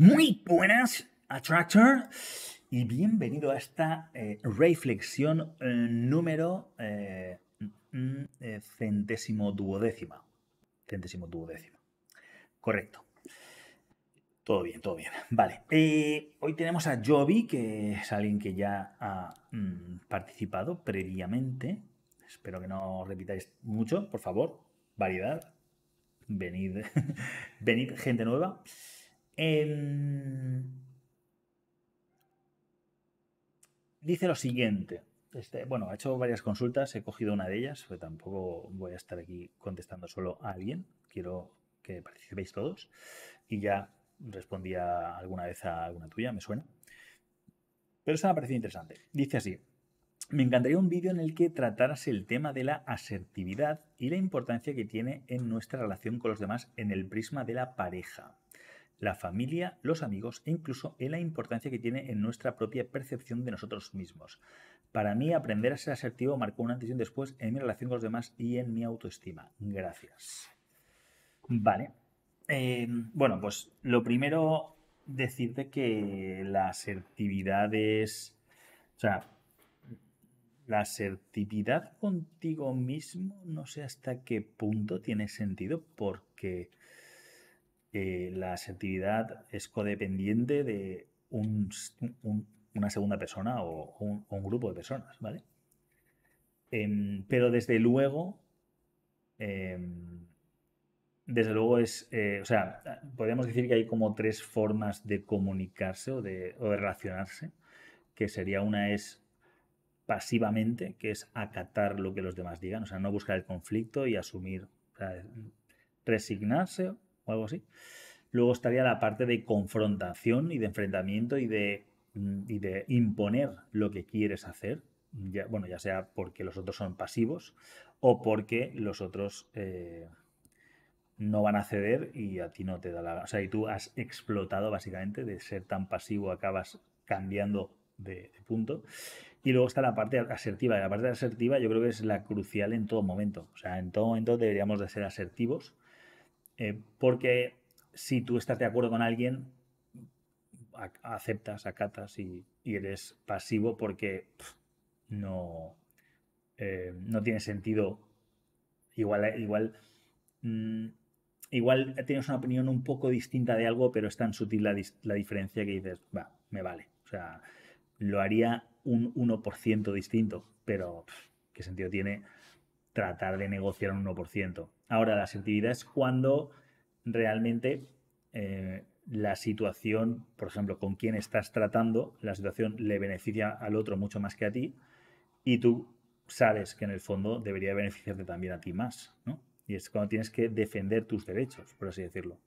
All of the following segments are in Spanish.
Muy buenas, Attractor, y bienvenido a esta eh, reflexión eh, número eh, mm, mm, centésimo duodécima. Centésimo duodécima. Correcto. Todo bien, todo bien. Vale. hoy tenemos a Joby, que es alguien que ya ha mm, participado previamente. Espero que no os repitáis mucho, por favor. Variedad. Venid, venid gente nueva. Em, dice lo siguiente. Este, bueno, ha hecho varias consultas, he cogido una de ellas, pero tampoco voy a estar aquí contestando solo a alguien. Quiero que participéis todos. Y ya respondía alguna vez a alguna tuya, me suena. Pero eso me ha parecido interesante. Dice así. Me encantaría un vídeo en el que trataras el tema de la asertividad y la importancia que tiene en nuestra relación con los demás en el prisma de la pareja la familia, los amigos e incluso en la importancia que tiene en nuestra propia percepción de nosotros mismos. Para mí, aprender a ser asertivo marcó un antes y un después en mi relación con los demás y en mi autoestima. Gracias. Vale. Em, bueno, pues lo primero, decirte que la asertividad es. O sea, la asertividad contigo mismo, no sé hasta qué punto tiene sentido, porque la asertividad es codependiente de una segunda persona o un, grupo de personas, ¿vale? Em, pero desde luego, em, desde luego es, eh, o sea, podríamos decir que hay como tres formas de comunicarse o de, relacionarse, que sería una es pasivamente, que es acatar lo que los demás digan, o sea, no buscar el conflicto y asumir, resignarse así. Luego estaría la parte de confrontación y de enfrentamiento y de, mm, de imponer lo que quieres hacer. Ya, bueno, ya sea porque los otros son pasivos o porque los otros eh, no van a ceder y a ti no te da la... O sea, y tú has explotado básicamente de ser tan pasivo, acabas cambiando de, de, punto. Y luego está la parte asertiva. La parte asertiva yo creo que es la crucial en todo momento. O sea, en todo momento deberíamos de ser asertivos eh, porque si tú estás de acuerdo con alguien, aceptas, acatas y, eres pasivo porque no, eh, no tiene sentido. Igual, eh, igual, mm, igual tienes una opinión un poco distinta de algo, pero es tan sutil la, diferencia que dices, va, me vale. O sea, lo haría un 1% distinto, pero ¿qué sentido tiene? tratar de negociar un 1%. Ahora, la asertividad es cuando realmente eh, la situación, por ejemplo, con quién estás tratando, la situación le beneficia al otro mucho más que a ti y tú sabes que en el fondo debería beneficiarte también a ti más, ¿no? Y es cuando tienes que defender tus derechos, por así decirlo.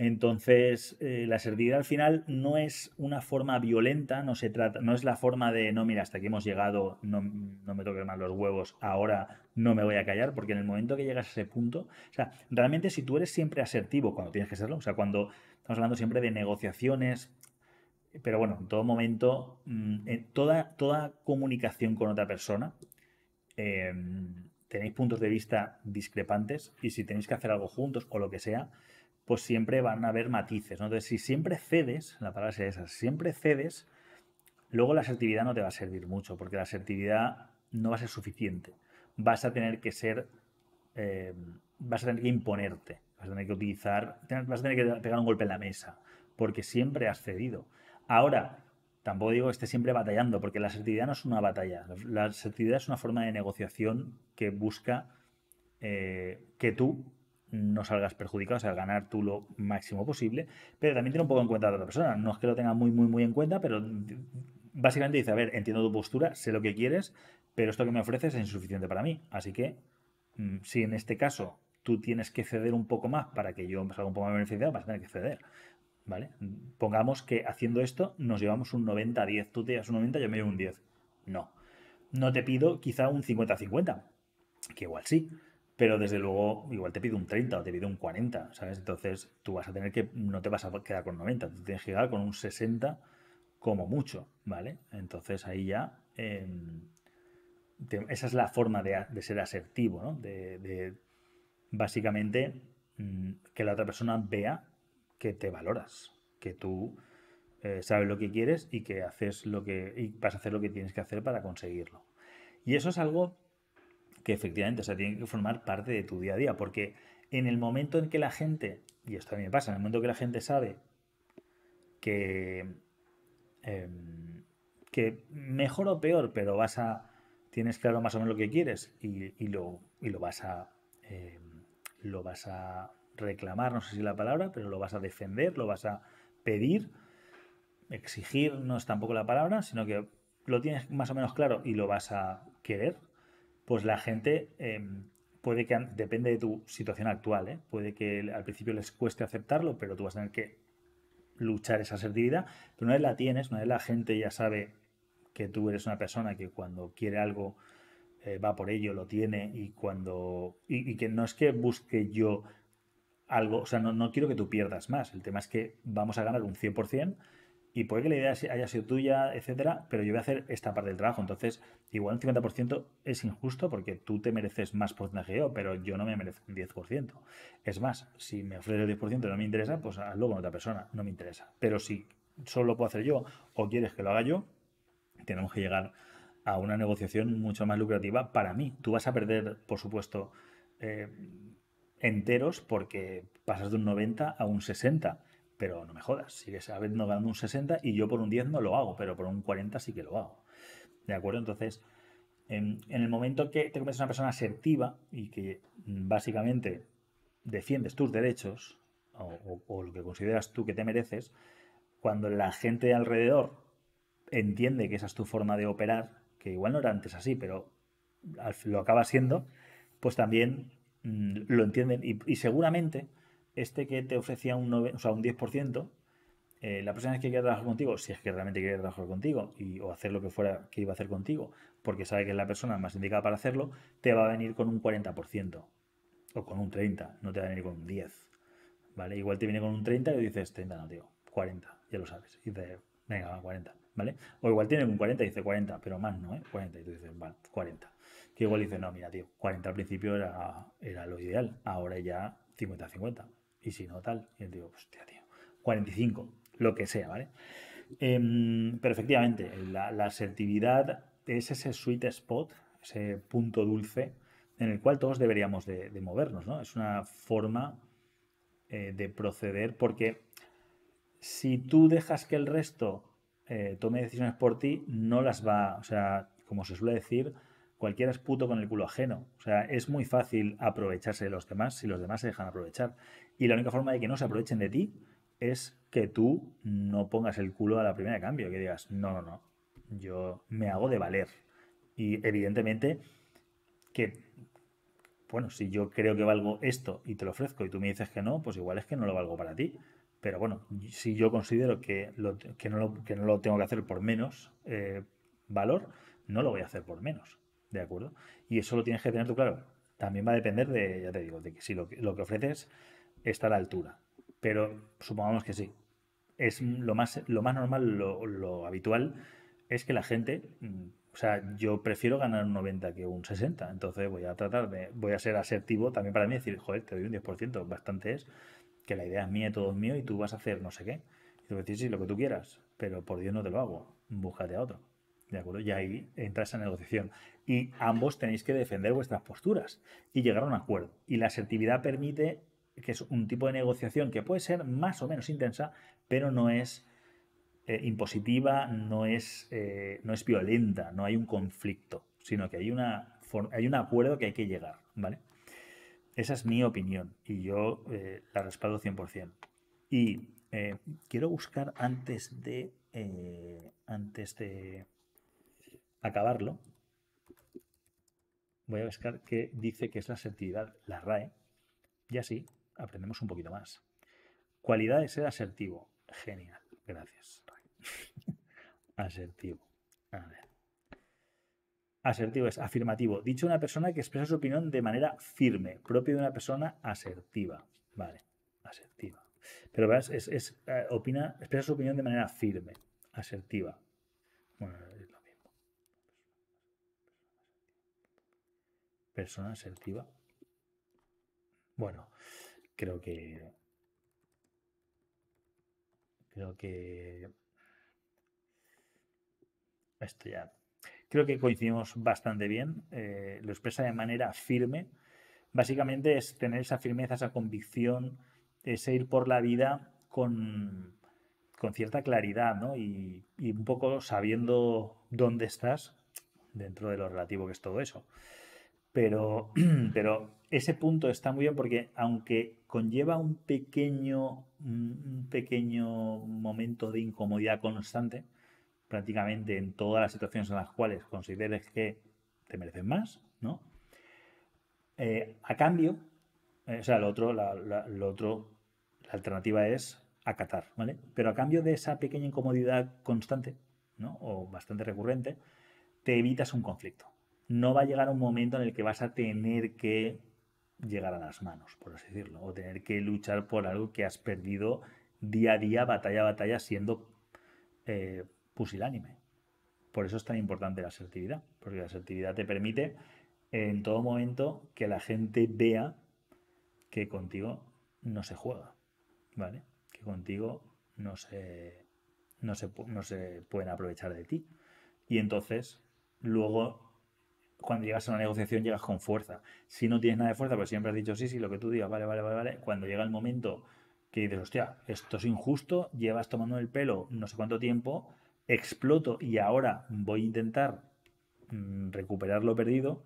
Entonces, eh, la asertividad al final no es una forma violenta, no se trata, no es la forma de no, mira, hasta aquí hemos llegado, no, me toquen más los huevos, ahora no me voy a callar, porque en el momento que llegas a ese punto, o sea, realmente si tú eres siempre asertivo cuando tienes que serlo, o sea, cuando estamos hablando siempre de negociaciones, pero bueno, en todo momento, mm, en toda, toda comunicación con otra persona, em, tenéis puntos de vista discrepantes y si tenéis que hacer algo juntos o lo que sea, pues siempre van a haber matices. Entonces, si siempre cedes, la palabra es esa, si siempre cedes, luego la asertividad no te va a servir mucho, porque la asertividad no va a ser suficiente. Vas a tener que ser, eh, vas a tener que imponerte, vas a tener que utilizar, vas a tener que pegar un golpe en la mesa, porque siempre has cedido. Ahora, tampoco digo que estés siempre batallando, porque la asertividad no es una batalla. La asertividad es una forma de negociación que busca eh, que tú no salgas perjudicado, o sea, ganar tú lo máximo posible, pero también tiene un poco en cuenta a otra persona, no es que lo tenga muy, muy, muy en cuenta, pero básicamente dice, a ver, entiendo tu postura, sé lo que quieres, pero esto que me ofreces es insuficiente para mí, así que mm, si en este caso tú tienes que ceder un poco más para que yo salga un poco más beneficiado, vas a tener que ceder. ¿Vale? Pongamos que haciendo esto nos llevamos un 90-10. Tú te llevas un 90, yo me llevo un 10. No. No te pido quizá un 50-50, que igual sí pero desde luego igual te pide un 30 o te pide un 40, ¿sabes? Entonces tú vas a tener que, no te vas a quedar con 90, tú tienes que llegar con un 60 como mucho, ¿vale? Entonces ahí ya... Em, esa es la forma de, ser asertivo, ¿no? De, básicamente mm, que la otra persona vea que te valoras, que tú eh, sabes lo que quieres y que haces lo que y vas a hacer lo que tienes que hacer para conseguirlo. Y eso es algo efectivamente, o sea, tiene que formar parte de tu día a día, porque en el momento en que la gente, y esto a mí me pasa, en el momento en que la gente sabe que, em, que mejor o peor, pero vas a, tienes claro más o menos lo que quieres y, lo, lo vas a, em, lo vas a reclamar, no sé si la palabra, pero lo vas a defender, lo vas a pedir, exigir no es tampoco la palabra, sino que lo tienes más o menos claro y lo vas a querer, pues la gente em, puede que, depende de tu situación actual, ¿eh? puede que al principio les cueste aceptarlo, pero tú vas a tener que luchar esa asertividad, pero una vez la tienes, una vez la gente ya sabe que tú eres una persona que cuando quiere algo eh, va por ello, lo tiene y cuando... Y, que no es que busque yo algo, o sea, no, no quiero que tú pierdas más, el tema es que vamos a ganar un 100% y puede que la idea haya sido tuya, etcétera, pero yo voy a hacer esta parte del trabajo. Entonces, igual un 50% es injusto porque tú te mereces más porcentaje que yo, pero yo no me merezco un 10%. Es más, si me ofreces el 10% y no me interesa, pues hazlo con otra persona, no me interesa. Pero si solo lo puedo hacer yo o quieres que lo haga yo, tenemos que llegar a una negociación mucho más lucrativa para mí. Tú vas a perder, por supuesto, eh, enteros porque pasas de un 90 a un 60 pero no me jodas, sigues habiendo ganando un 60 y yo por un 10 no lo hago, pero por un 40 sí que lo hago. ¿De acuerdo? Entonces, en, el momento que te conviertes en una persona asertiva y que mm, básicamente defiendes tus derechos o, lo que consideras tú que te mereces, cuando la gente de alrededor entiende que esa es tu forma de operar, que igual no era antes así, pero lo acaba siendo, pues también mm, lo entienden y seguramente este que te ofrecía un, un 10%, eh, la persona que quiere trabajar contigo, si es que realmente quiere trabajar contigo o hacer lo que fuera que iba a hacer contigo, porque sabe que es la persona más indicada para hacerlo, te va a venir con un 40% o con un 30%, no te va a venir con un 10%. ¿Vale? Igual te viene con un 30 y dices 30, no, tío, 40, ya lo sabes. Y dices, venga, va, 40, ¿vale? O igual tiene un 40 y dice 40, pero más no, ¿eh? 40. Y tú dices, vale, 40. Que igual dice no, mira, tío, 40 al principio era lo ideal, ahora ya 50-50. Y si no, tal. Y yo digo, hostia, tío, 45, lo que sea, ¿vale? Em, pero efectivamente, la, asertividad es ese sweet spot, ese punto dulce en el cual todos deberíamos de, movernos, ¿no? Es una forma eh, de proceder porque si tú dejas que el resto eh, tome decisiones por ti, no las va, o sea, como se suele decir, cualquiera es puto con el culo ajeno. O sea, es muy fácil aprovecharse de los demás si los demás se dejan aprovechar. Y la única forma de que no se aprovechen de ti es que tú no pongas el culo a la primera de cambio, que digas, no, no, no, yo me hago de valer. Y evidentemente que, bueno, si yo creo que valgo esto y te lo ofrezco y tú me dices que no, pues igual es que no lo valgo para ti. Pero bueno, si yo considero que, no, lo, tengo que hacer por menos eh, valor, no lo voy a hacer por menos. ¿De acuerdo? Y eso lo tienes que tener tú claro. También va a depender de, ya te digo, de que si lo, que ofreces está a la altura. Pero supongamos que sí. Es lo más, lo más normal, lo, habitual, es que la gente, mm, o sea, yo prefiero ganar un 90 que un 60. Entonces voy a tratar de, voy a ser asertivo también para mí, decir, joder, te doy un 10%, bastante es, que la idea es mía, todo es mío y tú vas a hacer no sé qué. Y tú decir, sí, lo que tú quieras, pero por Dios no te lo hago, búscate a otro. ¿De acuerdo? Y ahí entra esa negociación. Y ambos tenéis que defender vuestras posturas y llegar a un acuerdo. Y la asertividad permite que es un tipo de negociación que puede ser más o menos intensa, pero no es eh, impositiva, no es, eh, no es violenta, no hay un conflicto, sino que hay, una, hay un acuerdo que hay que llegar, ¿vale? Esa es mi opinión y yo eh, la respaldo 100%. Y quiero buscar antes de... antes de acabarlo, voy a buscar qué dice que es la asertividad, la RAE, y así aprendemos un poquito más. Cualidad de ser asertivo. Genial. Gracias, asertivo. A ver. Asertivo es afirmativo. Dicho una persona que expresa su opinión de manera firme, propio de una persona asertiva. Vale, asertiva. Pero ¿verdad? es, eh, opina, expresa su opinión de manera firme, asertiva. Bueno, persona asertiva. Bueno, creo que. Creo que. Esto ya. Creo que coincidimos bastante bien. Eh, lo expresa de manera firme. Básicamente es tener esa firmeza, esa convicción, ese ir por la vida con, cierta claridad, ¿no? Y, y un poco sabiendo dónde estás dentro de lo relativo que es todo eso. Pero, pero ese punto está muy bien porque aunque conlleva un pequeño, un pequeño momento de incomodidad constante, prácticamente en todas las situaciones en las cuales consideres que te merecen más, ¿no? Eh, a cambio, eh, o sea, lo otro, la, lo otro, la alternativa es acatar, ¿vale? Pero a cambio de esa pequeña incomodidad constante, ¿no? O bastante recurrente, te evitas un conflicto no va a llegar un momento en el que vas a tener que llegar a las manos, por así decirlo, o tener que luchar por algo que has perdido día a día, batalla a batalla, siendo eh, pusilánime. Por eso es tan importante la asertividad, porque la asertividad te permite en todo momento que la gente vea que contigo no se juega, ¿vale? Que contigo no se, no se, no se pueden aprovechar de ti. Y entonces, luego cuando llegas a una negociación llegas con fuerza. Si no tienes nada de fuerza, pues siempre has dicho sí, sí, lo que tú digas, vale, vale, vale, vale. Cuando llega el momento que dices, hostia, esto es injusto, llevas tomando el pelo no sé cuánto tiempo, exploto y ahora voy a intentar mm, recuperar lo perdido.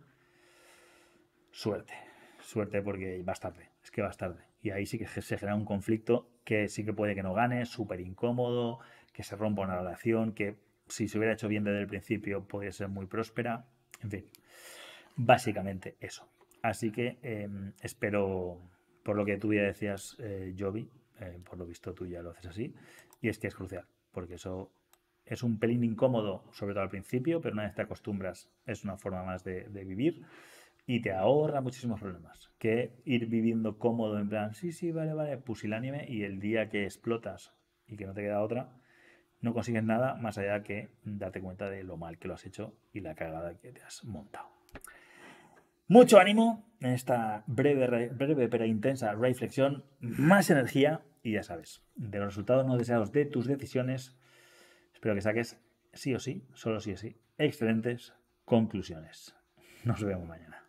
Suerte, suerte porque vas tarde, es que vas tarde. Y ahí sí que se genera un conflicto que sí que puede que no gane, súper incómodo, que se rompa una relación, que si se hubiera hecho bien desde el principio podría ser muy próspera en fin, básicamente eso. Así que em, espero, por lo que tú ya decías, eh, Joby, eh, por lo visto tú ya lo haces así, y es que es crucial, porque eso es un pelín incómodo, sobre todo al principio, pero una vez te acostumbras, es una forma más de, de vivir y te ahorra muchísimos problemas. Que ir viviendo cómodo en plan, sí, sí, vale, vale, pusilánime, y el día que explotas y que no te queda otra, no consigues nada más allá que darte cuenta de lo mal que lo has hecho y la cagada que te has montado. Mucho ánimo en esta breve, breve pero intensa reflexión, más energía y ya sabes, de los resultados no deseados de tus decisiones, espero que saques sí o sí, solo sí o sí, excelentes conclusiones. Nos vemos mañana.